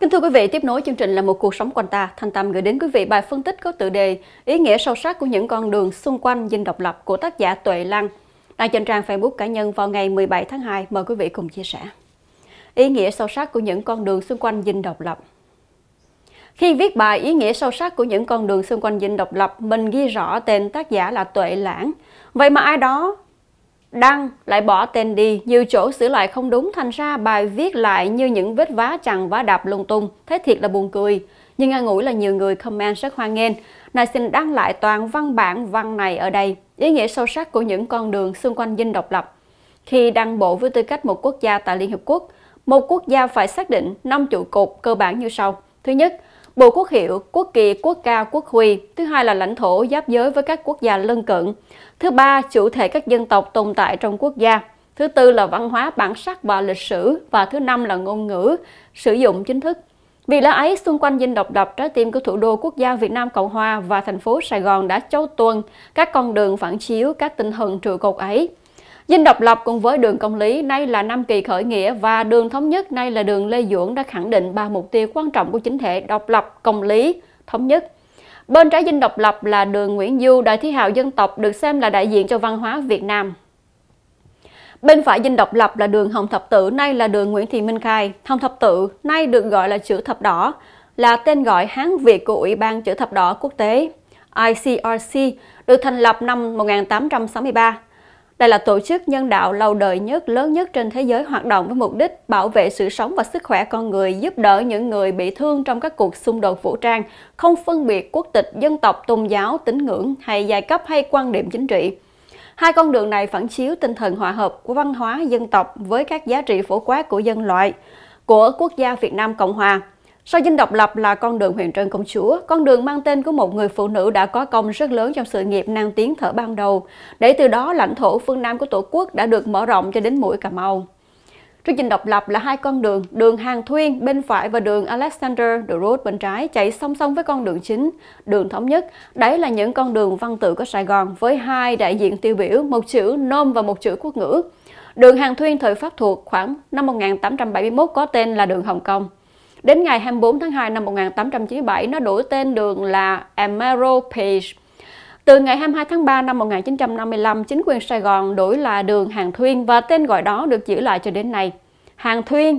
Kính thưa quý vị, tiếp nối chương trình là một cuộc sống quanh ta. Thanh Tâm gửi đến quý vị bài phân tích có tựa đề Ý nghĩa sâu sắc của những con đường xung quanh dinh độc lập của tác giả Tuệ Lăng. Đăng trên trang Facebook cá nhân vào ngày 17 tháng 2. Mời quý vị cùng chia sẻ. Ý nghĩa sâu sắc của những con đường xung quanh dinh độc lập khi viết bài ý nghĩa sâu sắc của những con đường xung quanh dinh độc lập, mình ghi rõ tên tác giả là Tuệ Lãng. Vậy mà ai đó đăng lại bỏ tên đi, nhiều chỗ sửa lại không đúng thành ra bài viết lại như những vết vá chằng vá đạp lung tung, thế thiệt là buồn cười. Nhưng ngay ngủ là nhiều người comment rất hoan nghênh. Này xin đăng lại toàn văn bản văn này ở đây, ý nghĩa sâu sắc của những con đường xung quanh dinh độc lập. Khi đăng bộ với tư cách một quốc gia tại Liên Hiệp Quốc, một quốc gia phải xác định năm trụ cột cơ bản như sau. Thứ nhất, bộ quốc hiệu, quốc kỳ, quốc ca, quốc huy, thứ hai là lãnh thổ giáp giới với các quốc gia lân cận, thứ ba chủ thể các dân tộc tồn tại trong quốc gia, thứ tư là văn hóa bản sắc và lịch sử và thứ năm là ngôn ngữ sử dụng chính thức. Vì lẽ ấy, xung quanh dinh độc lập trái tim của thủ đô quốc gia Việt Nam Cộng Hòa và thành phố Sài Gòn đã châu tuần các con đường phản chiếu các tinh thần trụ cột ấy. Dinh độc lập cùng với đường công lý nay là năm kỳ khởi nghĩa và đường thống nhất nay là đường Lê Duẩn đã khẳng định ba mục tiêu quan trọng của chính thể độc lập, công lý, thống nhất. Bên trái dinh độc lập là đường Nguyễn Du, đại thi hào dân tộc được xem là đại diện cho văn hóa Việt Nam. Bên phải dinh độc lập là đường Hồng Thập Tự, nay là đường Nguyễn Thị Minh Khai. Hồng Thập Tự nay được gọi là chữ thập đỏ, là tên gọi Hán Việt của Ủy ban chữ thập đỏ quốc tế. ICRC được thành lập năm 1863 đây là tổ chức nhân đạo lâu đời nhất, lớn nhất trên thế giới hoạt động với mục đích bảo vệ sự sống và sức khỏe con người, giúp đỡ những người bị thương trong các cuộc xung đột vũ trang, không phân biệt quốc tịch, dân tộc, tôn giáo, tín ngưỡng hay giai cấp hay quan điểm chính trị. Hai con đường này phản chiếu tinh thần hòa hợp của văn hóa dân tộc với các giá trị phổ quát của dân loại, của quốc gia Việt Nam Cộng Hòa – sau dinh độc lập là con đường huyền trân công chúa, con đường mang tên của một người phụ nữ đã có công rất lớn trong sự nghiệp năng tiếng thở ban đầu, để từ đó lãnh thổ phương Nam của Tổ quốc đã được mở rộng cho đến mũi Cà Mau. Trước dinh độc lập là hai con đường, đường Hàng Thuyên bên phải và đường Alexander the Road bên trái chạy song song với con đường chính, đường Thống Nhất. Đấy là những con đường văn tự của Sài Gòn với hai đại diện tiêu biểu, một chữ nôm và một chữ quốc ngữ. Đường Hàng Thuyên thời Pháp thuộc khoảng năm 1871 có tên là đường Hồng Kông. Đến ngày 24 tháng 2 năm 1897, nó đổi tên đường là Amaro Page. Từ ngày 22 tháng 3 năm 1955, chính quyền Sài Gòn đổi là đường Hàng Thuyên và tên gọi đó được giữ lại cho đến nay. Hàng Thuyên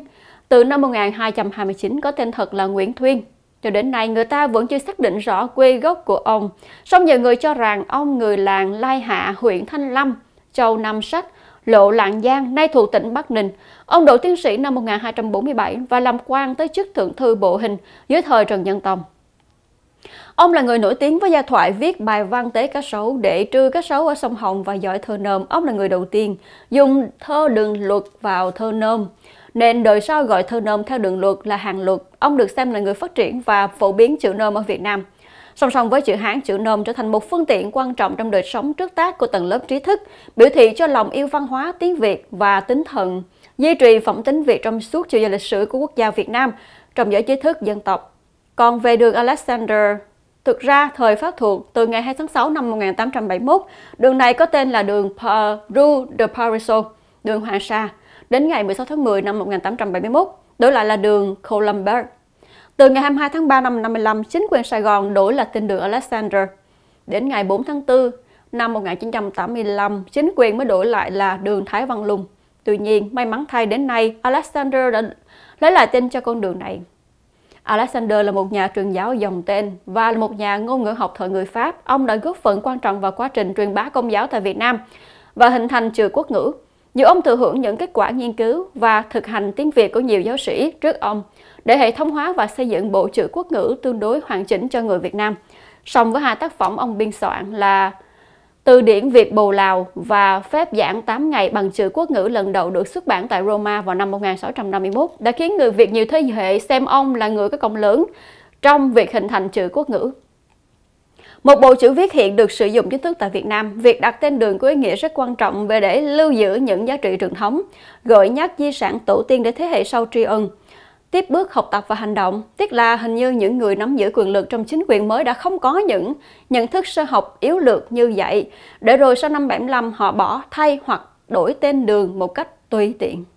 từ năm 1229 có tên thật là Nguyễn Thuyên. Cho đến nay, người ta vẫn chưa xác định rõ quê gốc của ông. Song nhiều người cho rằng ông người làng Lai Hạ, huyện Thanh Lâm, Châu Nam Sách Lộ Lạng Giang, nay thuộc tỉnh Bắc Ninh. Ông đỗ tiến sĩ năm 1247 và làm quan tới chức thượng thư bộ hình dưới thời Trần Nhân Tông. Ông là người nổi tiếng với gia thoại viết bài văn tế cá sấu để trừ cá sấu ở sông Hồng và giỏi thơ nôm. Ông là người đầu tiên dùng thơ đường luật vào thơ nôm, nên đời sau gọi thơ nôm theo đường luật là hàng luật. Ông được xem là người phát triển và phổ biến chữ nôm ở Việt Nam. Song song với chữ Hán, chữ Nôm trở thành một phương tiện quan trọng trong đời sống trước tác của tầng lớp trí thức, biểu thị cho lòng yêu văn hóa tiếng Việt và tinh thần duy trì phẩm tính Việt trong suốt chiều dài lịch sử của quốc gia Việt Nam trong giới trí thức dân tộc. Còn về đường Alexander, thực ra thời Pháp thuộc từ ngày 2 tháng 6 năm 1871, đường này có tên là đường Rue de Pariso, đường Hoàng Sa, đến ngày 16 tháng 10 năm 1871, đổi lại là đường Columbus. Từ ngày 22 tháng 3 năm 55, chính quyền Sài Gòn đổi là tên đường Alexander. Đến ngày 4 tháng 4 năm 1985, chính quyền mới đổi lại là đường Thái Văn Lùng. Tuy nhiên, may mắn thay đến nay, Alexander đã lấy lại tên cho con đường này. Alexander là một nhà truyền giáo dòng tên và là một nhà ngôn ngữ học thời người Pháp. Ông đã góp phần quan trọng vào quá trình truyền bá công giáo tại Việt Nam và hình thành trừ quốc ngữ. Nhiều ông thừa hưởng những kết quả nghiên cứu và thực hành tiếng Việt của nhiều giáo sĩ trước ông để hệ thống hóa và xây dựng bộ chữ quốc ngữ tương đối hoàn chỉnh cho người Việt Nam. Song với hai tác phẩm ông biên soạn là từ điển Việt Bồ Lào và phép giảng 8 ngày bằng chữ quốc ngữ lần đầu được xuất bản tại Roma vào năm 1651 đã khiến người Việt nhiều thế hệ xem ông là người có công lớn trong việc hình thành chữ quốc ngữ. Một bộ chữ viết hiện được sử dụng chính thức tại Việt Nam, việc đặt tên đường có ý nghĩa rất quan trọng về để lưu giữ những giá trị truyền thống, gợi nhắc di sản tổ tiên để thế hệ sau tri ân tiếp bước học tập và hành động. Tiếc là hình như những người nắm giữ quyền lực trong chính quyền mới đã không có những nhận thức sơ học yếu lược như vậy, để rồi sau năm 75 họ bỏ thay hoặc đổi tên đường một cách tùy tiện.